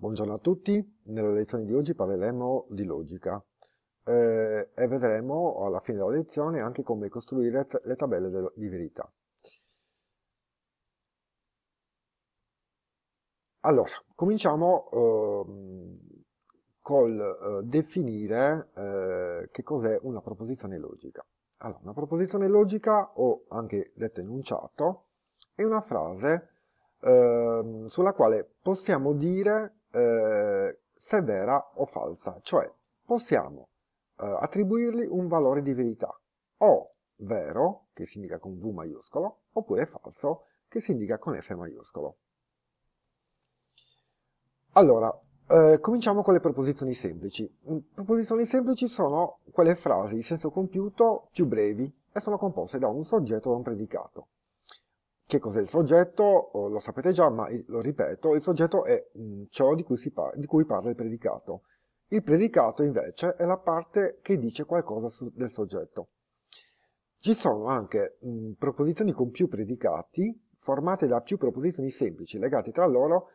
Buongiorno a tutti, nella lezione di oggi parleremo di logica eh, e vedremo alla fine della lezione anche come costruire le tabelle di verità. Allora, cominciamo eh, col eh, definire eh, che cos'è una proposizione logica. Allora, una proposizione logica, o anche detto enunciato, è una frase ehm, sulla quale possiamo dire eh, se vera o falsa, cioè possiamo eh, attribuirgli un valore di verità, o vero, che si indica con V maiuscolo, oppure falso, che si indica con F maiuscolo. Allora, eh, cominciamo con le proposizioni semplici. Mm, proposizioni semplici sono quelle frasi di senso compiuto più brevi e sono composte da un soggetto e un predicato. Che cos'è il soggetto? Oh, lo sapete già, ma lo ripeto, il soggetto è mm, ciò di cui, di cui parla il predicato. Il predicato invece è la parte che dice qualcosa del soggetto. Ci sono anche mh, mm, proposizioni con più predicati, formate da più proposizioni semplici, legate tra loro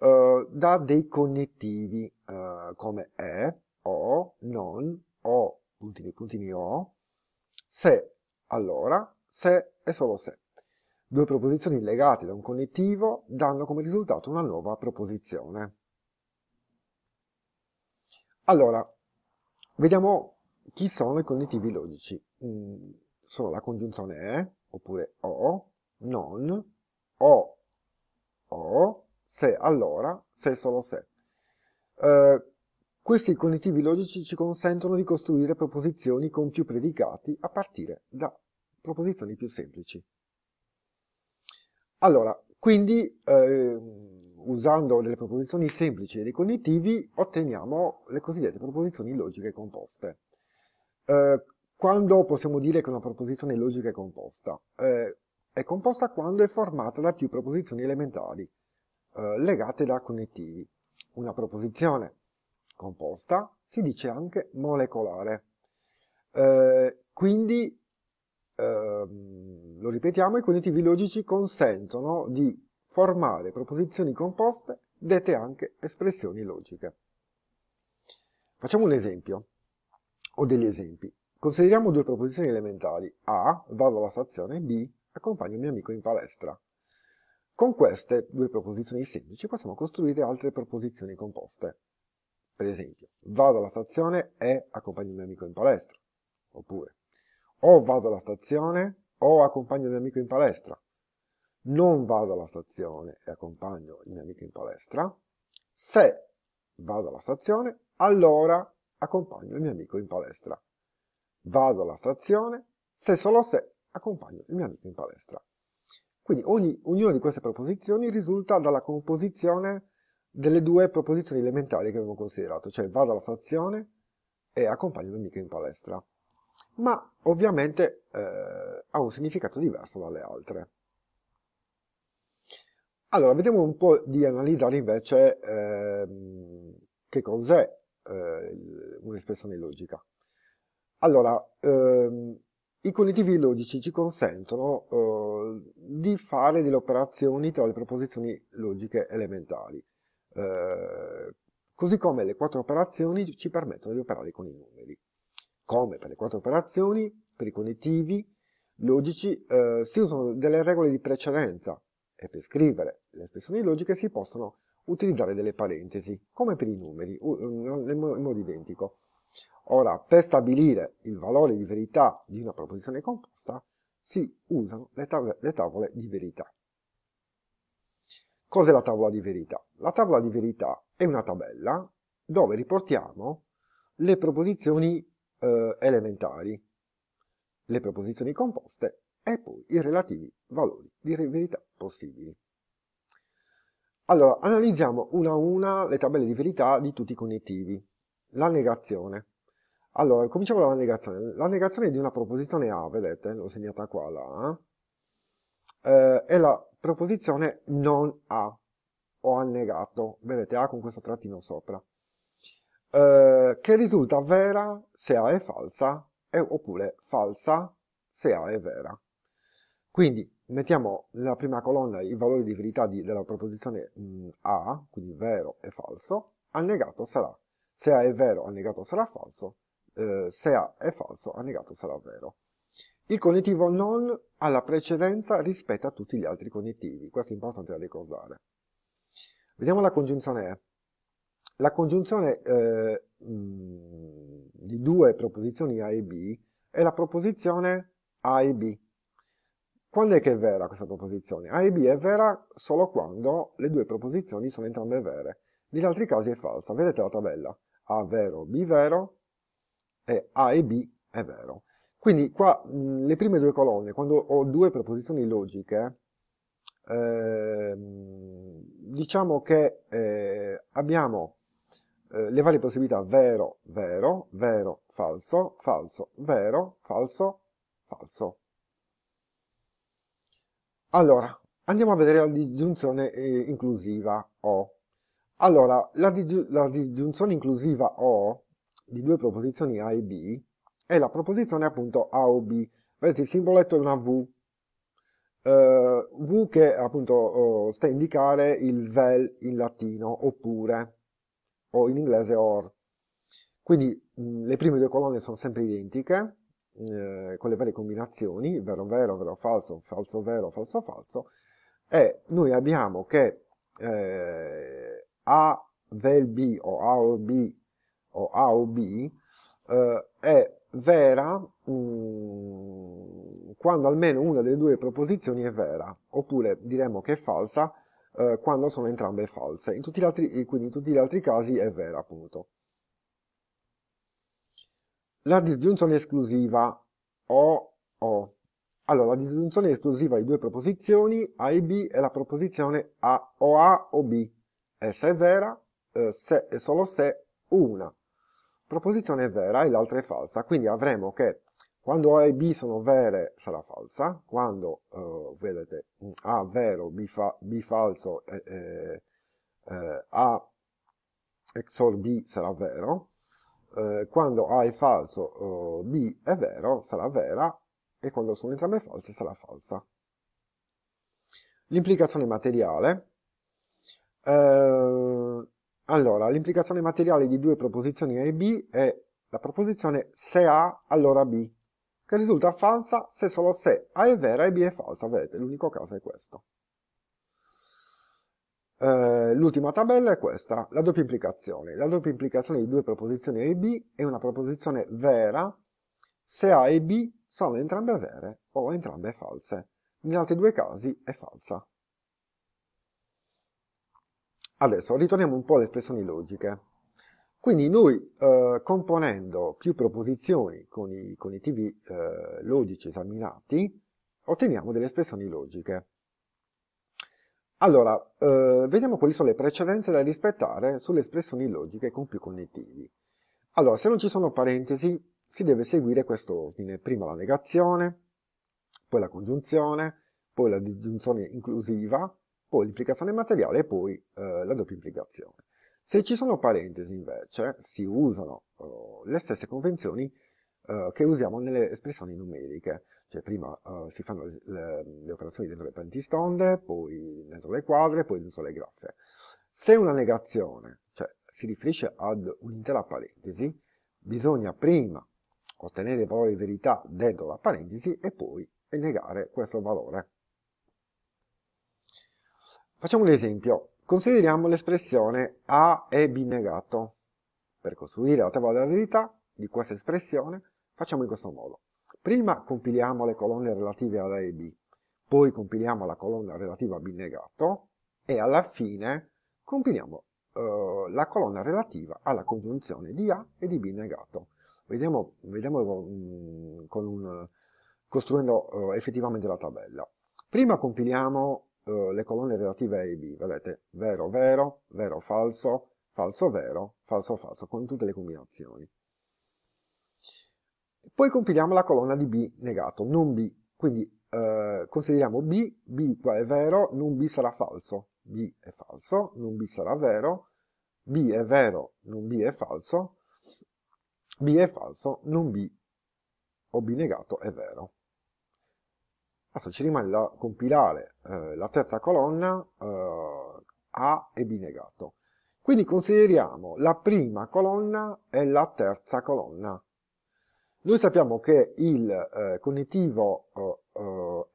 eh, da dei connettivi eh, come è, o, non, o, puntini puntini o, se, allora, se e solo se. Due proposizioni legate da un connettivo danno come risultato una nuova proposizione. Allora, vediamo chi sono i connettivi logici. Mm, sono la congiunzione E, oppure O, non, O, O, se allora, se solo se. Eh, questi connettivi logici ci consentono di costruire proposizioni con più predicati a partire da proposizioni più semplici. Allora, quindi eh, usando delle proposizioni semplici e dei cognitivi otteniamo le cosiddette proposizioni logiche composte. Eh, quando possiamo dire che una proposizione logica è composta? Eh, è composta quando è formata da più proposizioni elementari, eh, legate da connettivi. Una proposizione composta si dice anche molecolare. Eh, quindi Ehm, lo ripetiamo, i cognitivi logici consentono di formare proposizioni composte, dette anche espressioni logiche. Facciamo un esempio, o degli esempi. Consideriamo due proposizioni elementari. A, vado alla stazione, B, accompagno mio amico in palestra. Con queste due proposizioni semplici possiamo costruire altre proposizioni composte. Per esempio, vado alla stazione e accompagno mio amico in palestra. Oppure, o vado alla stazione o accompagno il mio amico in palestra. Non vado alla stazione e accompagno il mio amico in palestra. Se vado alla stazione, allora accompagno il mio amico in palestra. Vado alla stazione se solo se accompagno il mio amico in palestra. Quindi ogni, ognuna di queste proposizioni risulta dalla composizione delle due proposizioni elementari che abbiamo considerato, cioè vado alla stazione e accompagno il mio amico in palestra ma ovviamente eh, ha un significato diverso dalle altre. Allora, vediamo un po' di analizzare invece eh, che cos'è eh, un'espressione logica. Allora, ehm, i cognitivi logici ci consentono eh, di fare delle operazioni tra le proposizioni logiche elementari, eh, così come le quattro operazioni ci permettono di operare con i numeri come per le quattro operazioni, per i connettivi logici, eh, si usano delle regole di precedenza e per scrivere le espressioni logiche si possono utilizzare delle parentesi, come per i numeri, in modo identico. Ora, per stabilire il valore di verità di una proposizione composta, si usano le, tav le tavole di verità. Cos'è la tavola di verità? La tavola di verità è una tabella dove riportiamo le proposizioni eh, elementari, le proposizioni composte e poi i relativi valori di verità possibili. Allora, analizziamo una a una le tabelle di verità di tutti i cognitivi. La negazione. Allora, cominciamo dalla negazione. La negazione di una proposizione A, vedete, l'ho segnata qua, la A, eh, eh, è la proposizione non A, o annegato, vedete A con questo trattino sopra. Eh, che risulta vera se A è falsa e, oppure falsa se A è vera. Quindi mettiamo nella prima colonna i valori di verità di, della proposizione mh, mm, A, quindi vero e falso, annegato sarà. Se A è vero, annegato sarà falso, eh, se A è falso, annegato sarà vero. Il cognitivo non ha la precedenza rispetto a tutti gli altri cognitivi, questo è importante da ricordare. Vediamo la congiunzione E la congiunzione eh, di due proposizioni A e B è la proposizione A e B. Quando è che è vera questa proposizione? A e B è vera solo quando le due proposizioni sono entrambe vere. Negli altri casi è falsa. Vedete la tabella. A vero, B vero e A e B è vero. Quindi qua mh, le prime due colonne, quando ho due proposizioni logiche, eh, diciamo che eh, abbiamo eh, le varie possibilità vero, vero, vero, falso, falso, vero, falso, falso. Allora, andiamo a vedere la disgiunzione eh, inclusiva O. Allora, la, disgi la disgiunzione inclusiva O di due proposizioni A e B è la proposizione appunto A o B. Vedete, il simboletto è una V, Uh, v che appunto uh, sta a indicare il vel in latino oppure o in inglese or. Quindi mh, le prime due colonne sono sempre identiche, eh, con le varie combinazioni, vero vero, vero falso, falso vero, falso falso, e noi abbiamo che eh, A vel B o A o B o A o B eh, è vera mh, quando almeno una delle due proposizioni è vera, oppure diremmo che è falsa eh, quando sono entrambe false. In tutti gli altri, eh, quindi in tutti gli altri casi è vera, appunto. La disgiunzione esclusiva o o. Allora, la disgiunzione esclusiva di due proposizioni A e B è la proposizione A o A o B. Essa eh, è vera eh, se, solo se una proposizione è vera e l'altra è falsa. Quindi avremo che quando A e B sono vere sarà falsa, quando eh, vedete A vero, B, fa, B falso, eh, eh, eh A XOR B sarà vero, eh, quando A è falso, eh, B è vero, sarà vera, e quando sono entrambe false sarà falsa. L'implicazione materiale. allora, l'implicazione materiale di due proposizioni A e B è la proposizione se A allora B che risulta falsa se solo se A è vera e B è falsa, vedete, l'unico caso è questo. Eh, L'ultima tabella è questa, la doppia implicazione. La doppia implicazione di due proposizioni A e B è una proposizione vera se A e B sono entrambe vere o entrambe false. In altri due casi è falsa. Adesso ritorniamo un po' alle espressioni logiche. Quindi noi eh, componendo più proposizioni con i cognitivi eh, logici esaminati otteniamo delle espressioni logiche. Allora, eh, vediamo quali sono le precedenze da rispettare sulle espressioni logiche con più connettivi. Allora, se non ci sono parentesi, si deve seguire questo ordine. Prima la negazione, poi la congiunzione, poi la disgiunzione inclusiva, poi l'implicazione materiale e poi eh, la doppia implicazione. Se ci sono parentesi invece si usano uh, le stesse convenzioni uh, che usiamo nelle espressioni numeriche, cioè prima uh, si fanno le, le, le, operazioni dentro le pentistonde, poi dentro le quadre, poi dentro le graffe. Se una negazione, cioè si riferisce ad un'intera parentesi, bisogna prima ottenere il valore di verità dentro la parentesi e poi negare questo valore. Facciamo un esempio. Consideriamo l'espressione A è B negato. Per costruire la tavola della verità di questa espressione facciamo in questo modo. Prima compiliamo le colonne relative ad A e B, poi compiliamo la colonna relativa a B negato e alla fine compiliamo eh, la colonna relativa alla congiunzione di A e di B negato. Vediamo, vediamo un, costruendo eh, effettivamente la tabella. Prima compiliamo eh, le colonne relative A e B, vedete, vero, vero, vero, falso, falso, vero, falso, falso, con tutte le combinazioni. Poi compiliamo la colonna di B negato, non B, quindi eh, consideriamo B, B qua è vero, non B sarà falso, B è falso, non B sarà vero, B è vero, non B è falso, B è falso, non B o B negato è vero. Basta, ci rimane da compilare eh, la terza colonna eh, A e B negato. Quindi consideriamo la prima colonna e la terza colonna. Noi sappiamo che il eh, cognitivo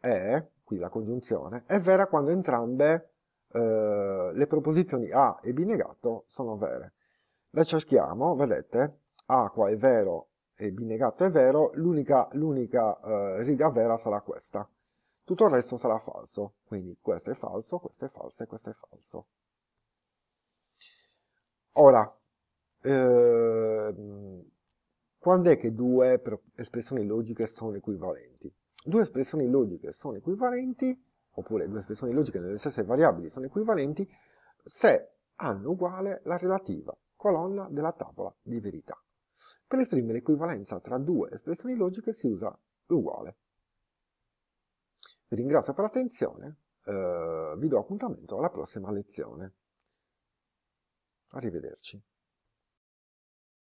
eh, eh, E, quindi la congiunzione, è vera quando entrambe eh, le proposizioni A e B negato sono vere. La cerchiamo, vedete, A qua è vero e B negato è vero, l'unica riga vera sarà questa tutto il resto sarà falso. Quindi questo è falso, questo è falso e questo è falso. Ora, ehm, quando è che due espressioni logiche sono equivalenti? Due espressioni logiche sono equivalenti, oppure due espressioni logiche nelle stesse variabili sono equivalenti, se hanno uguale la relativa colonna della tavola di verità. Per esprimere l'equivalenza tra due espressioni logiche si usa l'uguale. Vi ringrazio per l'attenzione, eh, vi do appuntamento alla prossima lezione. Arrivederci.